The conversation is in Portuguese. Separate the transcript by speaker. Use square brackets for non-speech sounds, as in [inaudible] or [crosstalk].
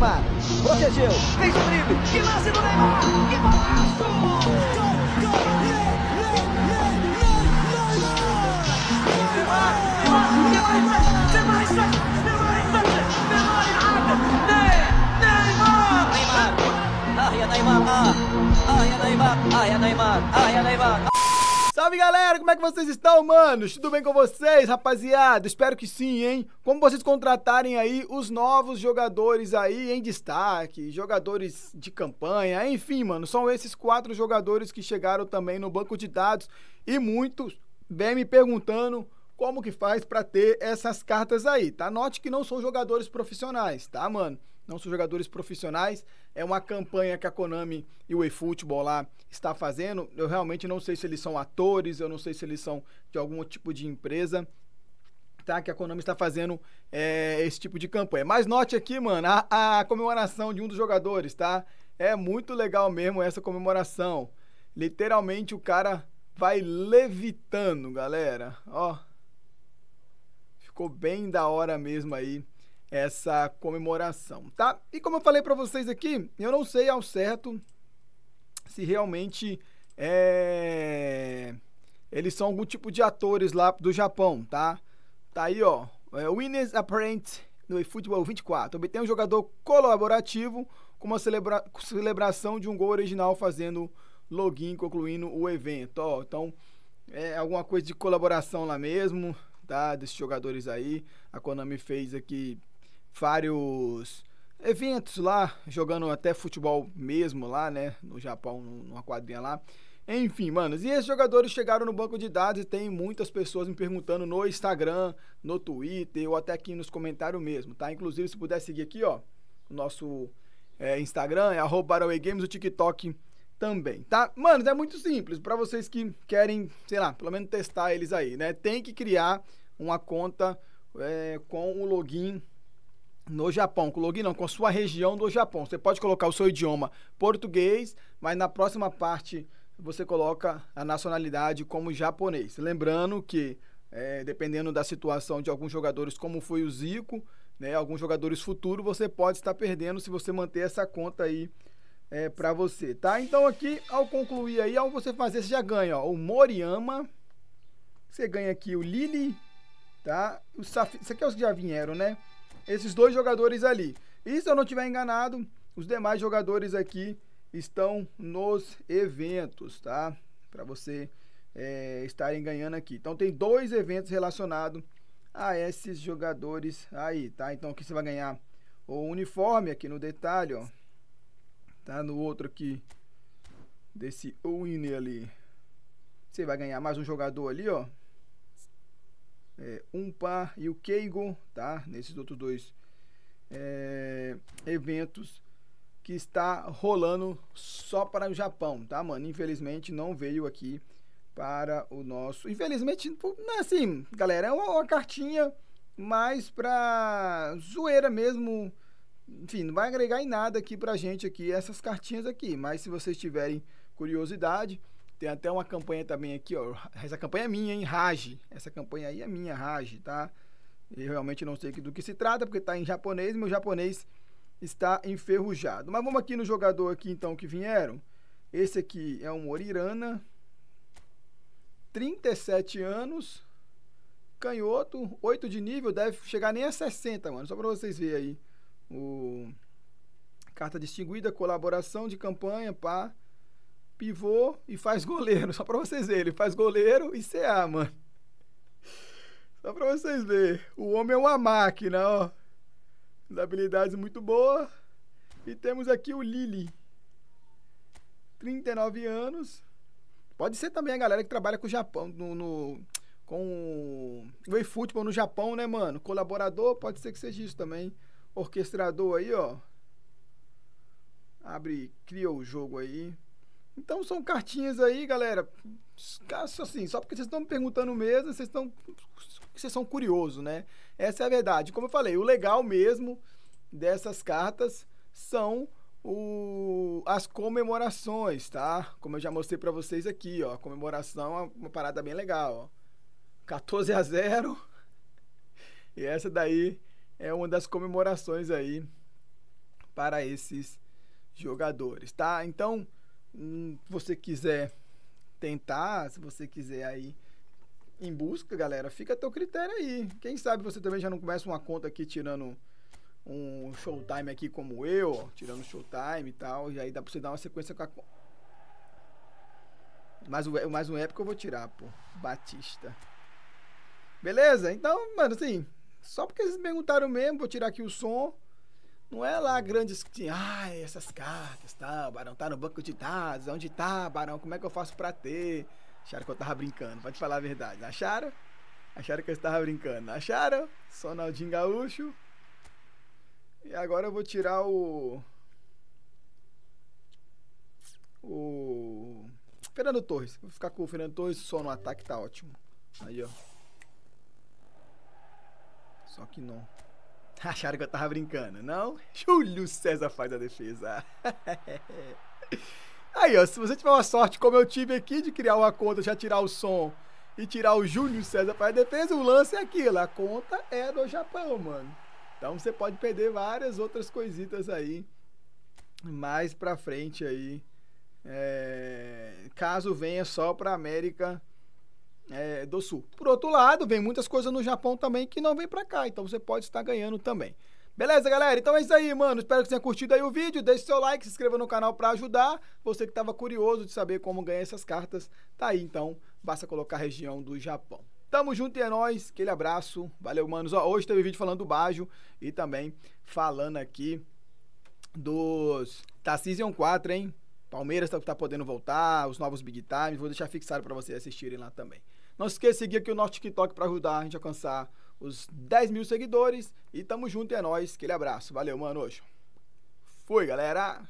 Speaker 1: Neymar. Protegeu, fez o drible. Que lance do Neymar! Que golaço! Neymar! Neymar! Neymar! Neymar! Neymar! Ah, Neymar! Ah, Neymar! Ah, Neymar! Ah, Neymar! Salve galera, como é que vocês estão, mano? Tudo bem com vocês, rapaziada? Espero que sim, hein? Como vocês contratarem aí os novos jogadores aí em destaque, jogadores de campanha, enfim, mano, são esses quatro jogadores que chegaram também no banco de dados e muitos vêm me perguntando como que faz para ter essas cartas aí, tá? Note que não são jogadores profissionais, tá, mano? não são jogadores profissionais. É uma campanha que a Konami e o eFootball lá está fazendo. Eu realmente não sei se eles são atores, eu não sei se eles são de algum tipo de empresa. Tá, que a Konami está fazendo é, esse tipo de campanha. Mas note aqui, mano, a, a comemoração de um dos jogadores, tá? É muito legal mesmo essa comemoração. Literalmente o cara vai levitando, galera. Ó. Ficou bem da hora mesmo aí essa comemoração, tá? E como eu falei para vocês aqui, eu não sei ao certo se realmente é... eles são algum tipo de atores lá do Japão, tá? Tá aí, ó, é, Winners Apparent no futebol 24. Obtém um jogador colaborativo com uma celebra... celebração de um gol original fazendo login, concluindo o evento, ó. Então, é alguma coisa de colaboração lá mesmo, tá? Desses jogadores aí. A Konami fez aqui vários eventos lá, jogando até futebol mesmo lá, né? No Japão, numa quadrinha lá. Enfim, manos, e esses jogadores chegaram no banco de dados e tem muitas pessoas me perguntando no Instagram, no Twitter ou até aqui nos comentários mesmo, tá? Inclusive, se puder seguir aqui, ó, o nosso é, Instagram é arroba Games, o TikTok também, tá? Manos, é muito simples, para vocês que querem, sei lá, pelo menos testar eles aí, né? Tem que criar uma conta é, com o login no Japão, com login não, com a sua região do Japão. Você pode colocar o seu idioma português, mas na próxima parte você coloca a nacionalidade como japonês. Lembrando que, é, dependendo da situação de alguns jogadores, como foi o Zico, né, alguns jogadores futuros, você pode estar perdendo se você manter essa conta aí é, para você, tá? Então aqui, ao concluir aí, ao você fazer, você já ganha ó, o Moriyama, você ganha aqui o Lili, tá? O Saf... Isso aqui é os que já vieram, né? esses dois jogadores ali. E se eu não estiver enganado, os demais jogadores aqui estão nos eventos, tá? Para você é, estarem ganhando aqui. Então tem dois eventos relacionados a esses jogadores aí, tá? Então aqui você vai ganhar o uniforme aqui no detalhe, ó. Tá no outro aqui desse Winner ali. Você vai ganhar mais um jogador ali, ó é, Umpa e o Keigo, tá? Nesses outros dois é, eventos que está rolando só para o Japão, tá, mano? Infelizmente não veio aqui para o nosso. Infelizmente, tipo, é assim, galera, é uma, uma cartinha mais para zoeira mesmo. Enfim, não vai agregar em nada aqui pra gente aqui essas cartinhas aqui, mas se vocês tiverem curiosidade, tem até uma campanha também aqui, ó. Essa campanha é minha, hein? Rage. Essa campanha aí é minha, Rage, tá? Eu realmente não sei do que se trata, porque está em japonês, meu japonês está enferrujado. Mas vamos aqui no jogador aqui, então, que vieram. Esse aqui é um Morirana, 37 anos, canhoto, 8 de nível, deve chegar nem a 60, mano. Só para vocês verem aí. O... Carta distinguida, colaboração de campanha, pá pivô e faz goleiro. [laughs] Só pra vocês verem. Ele faz goleiro e CA, mano. Só pra vocês verem. O homem é uma máquina, ó. As habilidades muito boa. E temos aqui o Lili. 39 anos. Pode ser também a galera que trabalha com o Japão, no, no com o eFootball no Japão, né, mano? Colaborador, pode ser que seja isso também. Orquestrador aí, ó. Abre, cria o jogo aí. Então são cartinhas aí, galera. Assim, só porque vocês estão me perguntando mesmo, vocês estão. Vocês são curiosos, né? Essa é a verdade. Como eu falei, o legal mesmo dessas cartas são o, as comemorações, tá? Como eu já mostrei para vocês aqui, ó. A comemoração é uma parada bem legal, ó. 14 a 0. E essa daí é uma das comemorações aí para esses jogadores, tá? Então, Hum, se você quiser tentar, se você quiser aí em busca, galera, fica a teu critério aí. Quem sabe você também já não começa uma conta aqui tirando um showtime aqui como eu, ó, tirando showtime e tal, e aí dá pra você dar uma sequência com a mais um, mais um época eu vou tirar, pô. Batista. Beleza? Então, mano, assim, só porque vocês perguntaram mesmo, vou tirar aqui o som. Não é lá grandes que ah, essas cartas, tá? Barão tá no banco de dados, onde tá, Barão? Como é que eu faço pra ter? Acharam que eu tava brincando, pode falar a verdade. Acharam? Acharam que eu estava brincando. Acharam? Sonaldinho Gaúcho. E agora eu vou tirar o. O. Fernando Torres. Vou ficar com o Fernando Torres só no ataque, tá ótimo. Aí, ó. Só que não. [laughs] Acharam que eu tava brincando, não? Júlio César faz a defesa. [laughs] Aí, ó, se você tiver uma sorte como eu tive aqui de criar uma conta, já tirar o som e tirar o Júlio César faz a defesa, o lance é aquilo. A conta é do Japão, mano. Então você pode perder várias outras coisitas aí mais pra frente aí. É, caso venha só pra América é, do Sul. Por outro lado, vem muitas coisas no Japão também que não vem para cá, então você pode estar ganhando também. Beleza, galera? Então é isso aí, mano. Espero que você tenha curtido aí o vídeo. Deixe seu like, se inscreva no canal para ajudar. Você que estava curioso de saber como ganhar essas cartas, tá aí então. Basta colocar a região do Japão. Tamo junto e é nóis. Aquele abraço. Valeu, manos. Ó, hoje teve vídeo falando do Bajo e também falando aqui dos Tá Season 4, hein? Palmeiras tá, tá podendo voltar, os novos Big Time. Vou deixar fixado para vocês assistirem lá também. Não se esqueça de seguir aqui o nosso TikTok para ajudar a gente a alcançar os 10 mil seguidores. E tamo junto, é nóis. Aquele abraço. Valeu, mano. Hoje. Fui, galera.